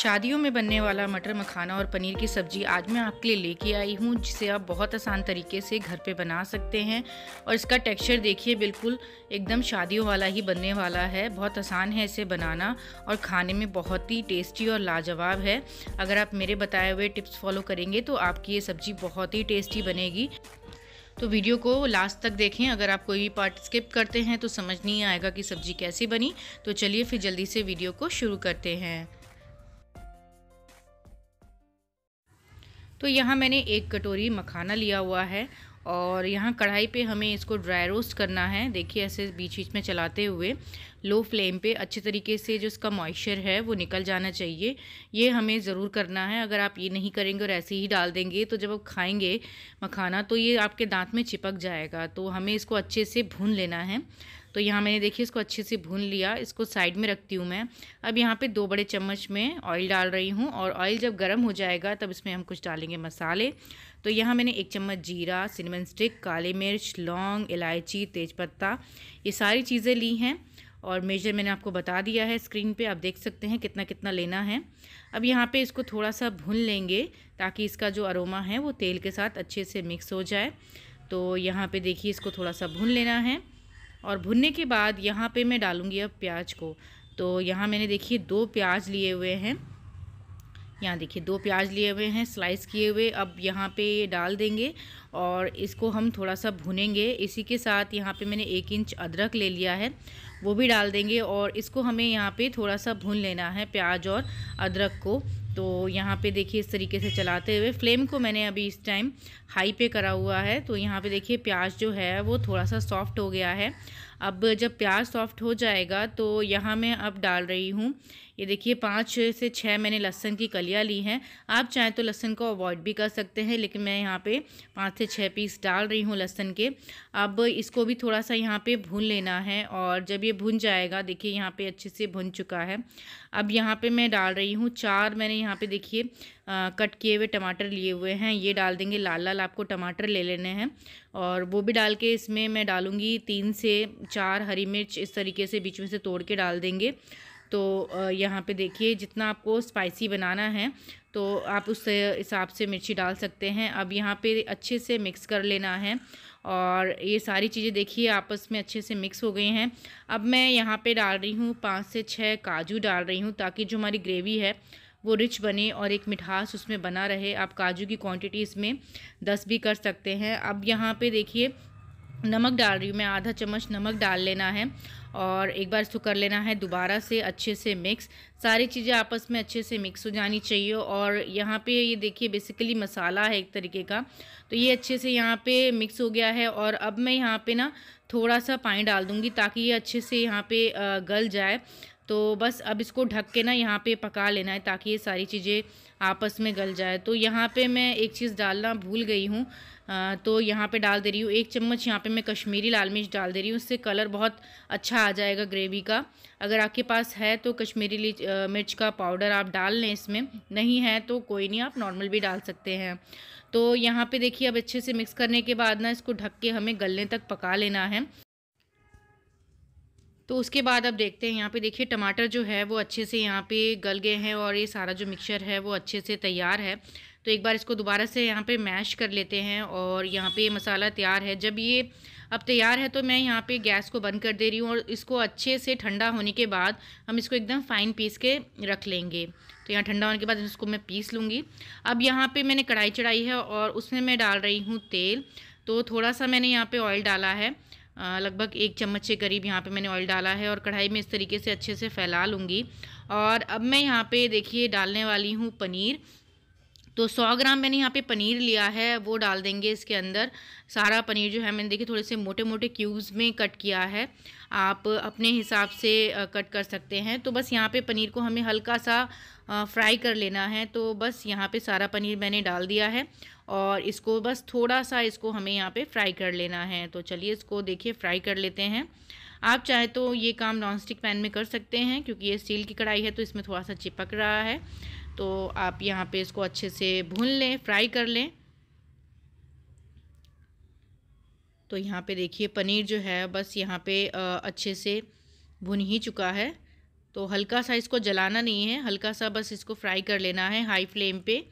शादियों में बनने वाला मटर मखाना और पनीर की सब्ज़ी आज मैं आपके लिए लेके आई हूँ जिसे आप बहुत आसान तरीके से घर पे बना सकते हैं और इसका टेक्सचर देखिए बिल्कुल एकदम शादियों वाला ही बनने वाला है बहुत आसान है इसे बनाना और खाने में बहुत ही टेस्टी और लाजवाब है अगर आप मेरे बताए हुए टिप्स फॉलो करेंगे तो आपकी ये सब्ज़ी बहुत ही टेस्टी बनेगी तो वीडियो को लास्ट तक देखें अगर आप कोई भी पार्ट स्किप करते हैं तो समझ नहीं आएगा कि सब्ज़ी कैसी बनी तो चलिए फिर जल्दी से वीडियो को शुरू करते हैं तो यहाँ मैंने एक कटोरी मखाना लिया हुआ है और यहाँ कढ़ाई पे हमें इसको ड्राई रोस्ट करना है देखिए ऐसे बीच बीच में चलाते हुए लो फ्लेम पे अच्छे तरीके से जो इसका मॉइस्चर है वो निकल जाना चाहिए ये हमें ज़रूर करना है अगर आप ये नहीं करेंगे और ऐसे ही डाल देंगे तो जब आप खाएंगे मखाना तो ये आपके दांत में चिपक जाएगा तो हमें इसको अच्छे से भून लेना है तो यहाँ मैंने देखिए इसको अच्छे से भून लिया इसको साइड में रखती हूँ मैं अब यहाँ पे दो बड़े चम्मच में ऑयल डाल रही हूँ और ऑयल जब गर्म हो जाएगा तब इसमें हम कुछ डालेंगे मसाले तो यहाँ मैंने एक चम्मच जीरा सिनेमन स्टिक काली मिर्च लौंग इलायची तेज़पत्ता ये सारी चीज़ें ली हैं और मेजर मैंने आपको बता दिया है स्क्रीन पे आप देख सकते हैं कितना कितना लेना है अब यहाँ पे इसको थोड़ा सा भून लेंगे ताकि इसका जो अरोमा है वो तेल के साथ अच्छे से मिक्स हो जाए तो यहाँ पे देखिए इसको थोड़ा सा भून लेना है और भुनने के बाद यहाँ पे मैं डालूँगी अब प्याज को तो यहाँ मैंने देखिए दो प्याज लिए हुए हैं यहाँ देखिए दो प्याज लिए हुए हैं स्लाइस किए हुए अब यहाँ पे ये डाल देंगे और इसको हम थोड़ा सा भुनेंगे इसी के साथ यहाँ पे मैंने एक इंच अदरक ले लिया है वो भी डाल देंगे और इसको हमें यहाँ पे थोड़ा सा भून लेना है प्याज और अदरक को तो यहाँ पे देखिए इस तरीके से चलाते हुए फ्लेम को मैंने अभी इस टाइम हाई पे करा हुआ है तो यहाँ पे देखिए प्याज जो है वो थोड़ा सा सॉफ्ट हो गया है अब जब प्याज सॉफ्ट हो जाएगा तो यहाँ मैं अब डाल रही हूँ ये देखिए पाँच से छः मैंने लहसन की कलियाँ ली हैं आप चाहें तो लहसन को अवॉइड भी कर सकते हैं लेकिन मैं यहाँ पे पाँच से छः पीस डाल रही हूँ लहसन के अब इसको भी थोड़ा सा यहाँ पे भून लेना है और जब ये भुन जाएगा देखिए यहाँ पे अच्छे से भुन चुका है अब यहाँ पे मैं डाल रही हूँ चार मैंने यहाँ पर देखिए कट किए हुए टमाटर लिए हुए हैं ये डाल देंगे लाल लाल आपको टमाटर ले लेने हैं और वो भी डाल के इसमें मैं डालूँगी तीन से चार हरी मिर्च इस तरीके से बीच में से तोड़ के डाल देंगे तो यहाँ पे देखिए जितना आपको स्पाइसी बनाना है तो आप उस हिसाब से मिर्ची डाल सकते हैं अब यहाँ पे अच्छे से मिक्स कर लेना है और ये सारी चीज़ें देखिए आपस में अच्छे से मिक्स हो गई हैं अब मैं यहाँ पे डाल रही हूँ पाँच से छः काजू डाल रही हूँ ताकि जो हमारी ग्रेवी है वो रिच बने और एक मिठास उसमें बना रहे आप काजू की क्वांटिटी इसमें दस भी कर सकते हैं अब यहाँ पे देखिए नमक डाल रही हूँ मैं आधा चम्मच नमक डाल लेना है और एक बार इसको कर लेना है दोबारा से अच्छे से मिक्स सारी चीज़ें आपस में अच्छे से मिक्स हो जानी चाहिए और यहाँ पे ये देखिए बेसिकली मसाला है एक तरीके का तो ये अच्छे से यहाँ पे मिक्स हो गया है और अब मैं यहाँ पे ना थोड़ा सा पानी डाल दूँगी ताकि ये अच्छे से यहाँ पे गल जाए तो बस अब इसको ढक के ना यहाँ पे पका लेना है ताकि ये सारी चीज़ें आपस में गल जाए तो यहाँ पे मैं एक चीज़ डालना भूल गई हूँ तो यहाँ पे डाल दे रही हूँ एक चम्मच यहाँ पे मैं कश्मीरी लाल मिर्च डाल दे रही हूँ इससे कलर बहुत अच्छा आ जाएगा ग्रेवी का अगर आपके पास है तो कश्मीरी मिर्च का पाउडर आप डाल लें इसमें नहीं है तो कोई नहीं आप नॉर्मल भी डाल सकते हैं तो यहाँ पर देखिए अब अच्छे से मिक्स करने के बाद ना इसको ढक के हमें गलने तक पका लेना है तो उसके बाद अब देखते हैं यहाँ पे देखिए टमाटर जो है वो अच्छे से यहाँ पे गल गए हैं और ये सारा जो मिक्सचर है वो अच्छे से तैयार है तो एक बार इसको दोबारा से यहाँ पे मैश कर लेते हैं और यहाँ पे मसाला तैयार है जब ये अब तैयार है तो मैं यहाँ पे गैस को बंद कर दे रही हूँ और इसको अच्छे से ठंडा होने के बाद हम इसको एकदम फ़ाइन पीस के रख लेंगे तो यहाँ ठंडा होने के बाद इसको मैं पीस लूँगी अब यहाँ पर मैंने कढ़ाई चढ़ाई है और उसमें मैं डाल रही हूँ तेल तो थोड़ा सा मैंने यहाँ पर ऑयल डाला है लगभग एक चम्मच के करीब यहाँ पे मैंने ऑयल डाला है और कढ़ाई में इस तरीके से अच्छे से फैला लूँगी और अब मैं यहाँ पे देखिए डालने वाली हूँ पनीर तो 100 ग्राम मैंने यहाँ पे पनीर लिया है वो डाल देंगे इसके अंदर सारा पनीर जो है मैंने देखिए थोड़े से मोटे मोटे क्यूब्स में कट किया है आप अपने हिसाब से कट कर सकते हैं तो बस यहाँ पे पनीर को हमें हल्का सा फ्राई कर लेना है तो बस यहाँ पे सारा पनीर मैंने डाल दिया है और इसको बस थोड़ा सा इसको हमें यहाँ पे फ्राई कर लेना है तो चलिए इसको देखिए फ्राई कर लेते हैं आप चाहे तो ये काम नॉन स्टिक पैन में कर सकते हैं क्योंकि ये स्टील की कढ़ाई है तो इसमें थोड़ा सा चिपक रहा है तो आप यहाँ पे इसको अच्छे से भून लें फ्राई कर लें तो यहाँ पे देखिए पनीर जो है बस यहाँ पे अच्छे से भुन ही चुका है तो हल्का सा इसको जलाना नहीं है हल्का सा बस इसको फ्राई कर लेना है हाई फ्लेम पे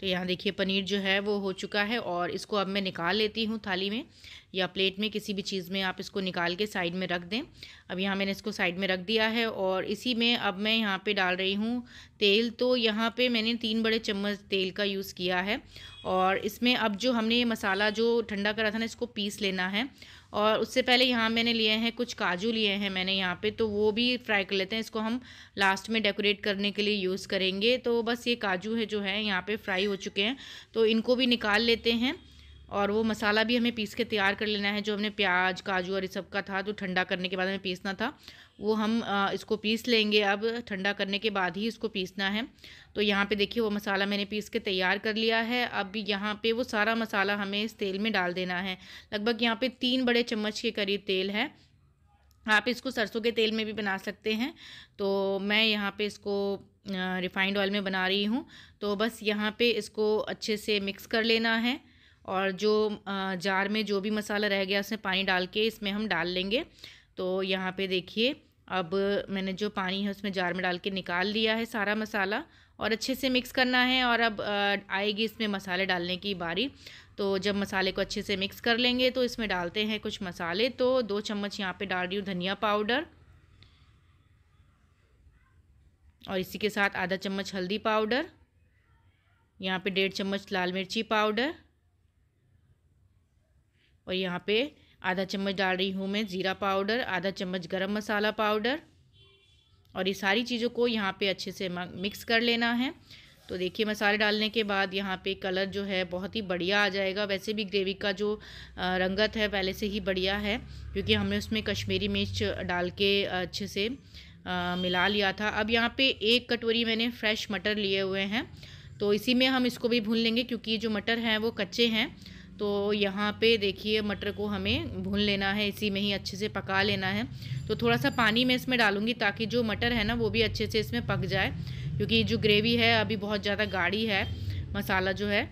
तो यहाँ देखिए पनीर जो है वो हो चुका है और इसको अब मैं निकाल लेती हूँ थाली में या प्लेट में किसी भी चीज़ में आप इसको निकाल के साइड में रख दें अब यहाँ मैंने इसको साइड में रख दिया है और इसी में अब मैं यहाँ पे डाल रही हूँ तेल तो यहाँ पे मैंने तीन बड़े चम्मच तेल का यूज़ किया है और इसमें अब जो हमने ये मसाला जो ठंडा करा था ना इसको पीस लेना है और उससे पहले यहाँ मैंने लिए हैं कुछ काजू लिए हैं मैंने यहाँ पे तो वो भी फ्राई कर लेते हैं इसको हम लास्ट में डेकोरेट करने के लिए यूज़ करेंगे तो बस ये काजू है जो है यहाँ पे फ्राई हो चुके हैं तो इनको भी निकाल लेते हैं और वो मसाला भी हमें पीस के तैयार कर लेना है जो हमने प्याज काजू और ये सब का था तो ठंडा करने के बाद हमें पीसना था वो हम इसको पीस लेंगे अब ठंडा करने के बाद ही इसको पीसना है तो यहाँ पे देखिए वो मसाला मैंने पीस के तैयार कर लिया है अब यहाँ पे वो सारा मसाला हमें इस तेल में डाल देना है लगभग यहाँ पे तीन बड़े चम्मच के करीब तेल है आप इसको सरसों के तेल में भी बना सकते हैं तो मैं यहाँ पे इसको रिफाइंड ऑयल में बना रही हूँ तो बस यहाँ पे इसको अच्छे से मिक्स कर लेना है और जो जार में जो भी मसाला रह गया उसमें पानी डाल के इसमें हम डाल लेंगे तो यहाँ पे देखिए अब मैंने जो पानी है उसमें जार में डाल के निकाल लिया है सारा मसाला और अच्छे से मिक्स करना है और अब आएगी इसमें मसाले डालने की बारी तो जब मसाले को अच्छे से मिक्स कर लेंगे तो इसमें डालते हैं कुछ मसाले तो दो चम्मच यहाँ पे डाल रही हूँ धनिया पाउडर और इसी के साथ आधा चम्मच हल्दी पाउडर यहाँ पे डेढ़ चम्मच लाल मिर्ची पाउडर और यहाँ पे आधा चम्मच डाल रही हूँ मैं ज़ीरा पाउडर आधा चम्मच गरम मसाला पाउडर और ये सारी चीज़ों को यहाँ पे अच्छे से मिक्स कर लेना है तो देखिए मसाले डालने के बाद यहाँ पे कलर जो है बहुत ही बढ़िया आ जाएगा वैसे भी ग्रेवी का जो रंगत है पहले से ही बढ़िया है क्योंकि हमने उसमें कश्मीरी मिर्च डाल के अच्छे से मिला लिया था अब यहाँ पर एक कटोरी मैंने फ्रेश मटर लिए हुए हैं तो इसी में हम इसको भी भून लेंगे क्योंकि जो मटर हैं वो कच्चे हैं तो यहाँ पे देखिए मटर को हमें भून लेना है इसी में ही अच्छे से पका लेना है तो थोड़ा सा पानी मैं इसमें डालूँगी ताकि जो मटर है ना वो भी अच्छे से इसमें पक जाए क्योंकि जो ग्रेवी है अभी बहुत ज़्यादा गाढ़ी है मसाला जो है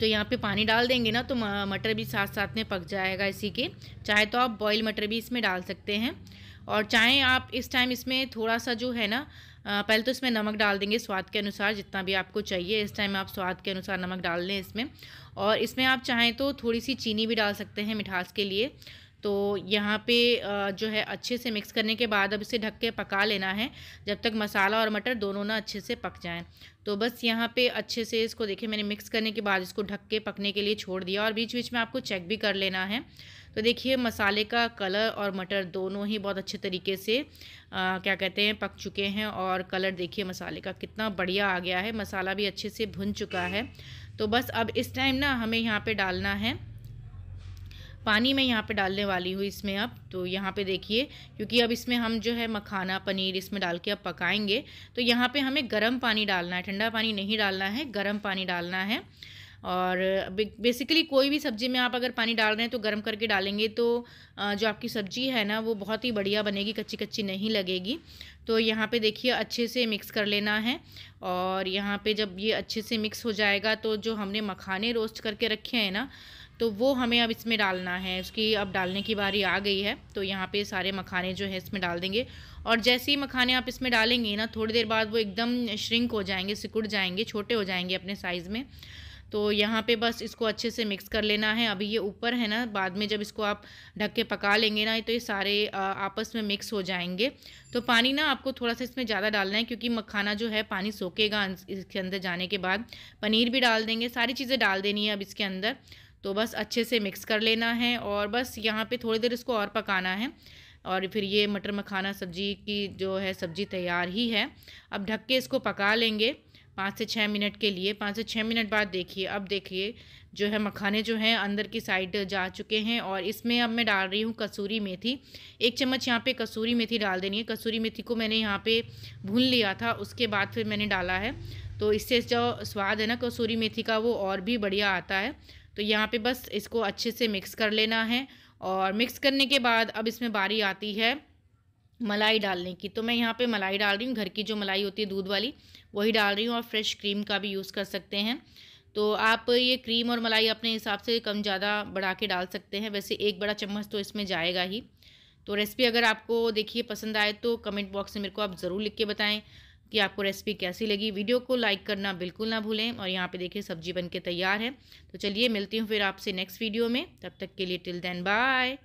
तो यहाँ पे पानी डाल देंगे ना तो मटर भी साथ साथ में पक जाएगा इसी के चाहे तो आप बॉयल मटर भी इसमें डाल सकते हैं और चाहे आप इस टाइम इसमें थोड़ा सा जो है ना पहले तो इसमें नमक डाल देंगे स्वाद के अनुसार जितना भी आपको चाहिए इस टाइम आप स्वाद के अनुसार नमक डाल दें इसमें और इसमें आप चाहें तो थोड़ी सी चीनी भी डाल सकते हैं मिठास के लिए तो यहाँ पे जो है अच्छे से मिक्स करने के बाद अब इसे ढक के पका लेना है जब तक मसाला और मटर दोनों ना अच्छे से पक जाएं तो बस यहाँ पे अच्छे से इसको देखिए मैंने मिक्स करने के बाद इसको ढक के पकने के लिए छोड़ दिया और बीच बीच में आपको चेक भी कर लेना है तो देखिए मसाले का कलर और मटर दोनों ही बहुत अच्छे तरीके से आ, क्या कहते हैं पक चुके हैं और कलर देखिए मसाले का कितना बढ़िया आ गया है मसाला भी अच्छे से भुन चुका है तो बस अब इस टाइम ना हमें यहाँ पे डालना है पानी मैं यहाँ पे डालने वाली हूँ इसमें अब तो यहाँ पे देखिए क्योंकि अब इसमें हम जो है मखाना पनीर इसमें डाल के अब पकाएंगे तो यहाँ पे हमें गर्म पानी डालना है ठंडा पानी नहीं डालना है गर्म पानी डालना है और बेसिकली कोई भी सब्ज़ी में आप अगर पानी डाल रहे हैं तो गर्म करके डालेंगे तो जो आपकी सब्ज़ी है ना वो बहुत ही बढ़िया बनेगी कच्ची कच्ची नहीं लगेगी तो यहाँ पे देखिए अच्छे से मिक्स कर लेना है और यहाँ पे जब ये अच्छे से मिक्स हो जाएगा तो जो हमने मखाने रोस्ट करके रखे हैं ना तो वो हमें अब इसमें डालना है उसकी अब डालने की बारी आ गई है तो यहाँ पे सारे मखाने जो है इसमें डाल देंगे और जैसे ही मखाने आप इसमें डालेंगे ना थोड़ी देर बाद वो एकदम श्रिंक हो जाएंगे सिकुड़ जाएंगे छोटे हो जाएंगे अपने साइज़ में तो यहाँ पे बस इसको अच्छे से मिक्स कर लेना है अभी ये ऊपर है ना बाद में जब इसको आप ढक के पका लेंगे ना तो ये सारे आपस में मिक्स हो जाएंगे तो पानी ना आपको थोड़ा सा इसमें ज़्यादा डालना है क्योंकि मखाना जो है पानी सोकेगा अं, इसके अंदर जाने के बाद पनीर भी डाल देंगे सारी चीज़ें डाल देनी है अब इसके अंदर तो बस अच्छे से मिक्स कर लेना है और बस यहाँ पर थोड़ी देर इसको और पकाना है और फिर ये मटर मखाना सब्जी की जो है सब्जी तैयार ही है अब ढक के इसको पका लेंगे पाँच से छः मिनट के लिए पाँच से छः मिनट बाद देखिए अब देखिए जो है मखाने जो हैं अंदर की साइड जा चुके हैं और इसमें अब मैं डाल रही हूँ कसूरी मेथी एक चम्मच यहाँ पे कसूरी मेथी डाल देनी है कसूरी मेथी को मैंने यहाँ पे भून लिया था उसके बाद फिर मैंने डाला है तो इससे जो स्वाद है ना कसूरी मेथी का वो और भी बढ़िया आता है तो यहाँ पर बस इसको अच्छे से मिक्स कर लेना है और मिक्स करने के बाद अब इसमें बारी आती है मलाई डालने की तो मैं यहाँ पे मलाई डाल रही हूँ घर की जो मलाई होती है दूध वाली वही डाल रही हूँ और फ्रेश क्रीम का भी यूज़ कर सकते हैं तो आप ये क्रीम और मलाई अपने हिसाब से कम ज़्यादा बढ़ा के डाल सकते हैं वैसे एक बड़ा चम्मच तो इसमें जाएगा ही तो रेसिपी अगर आपको देखिए पसंद आए तो कमेंट बॉक्स में मेरे को आप ज़रूर लिख के बताएं कि आपको रेसिपी कैसी लगी वीडियो को लाइक करना बिल्कुल ना भूलें और यहाँ पे देखिए सब्जी बनके तैयार है तो चलिए मिलती हूँ फिर आपसे नेक्स्ट वीडियो में तब तक के लिए टिल देन बाय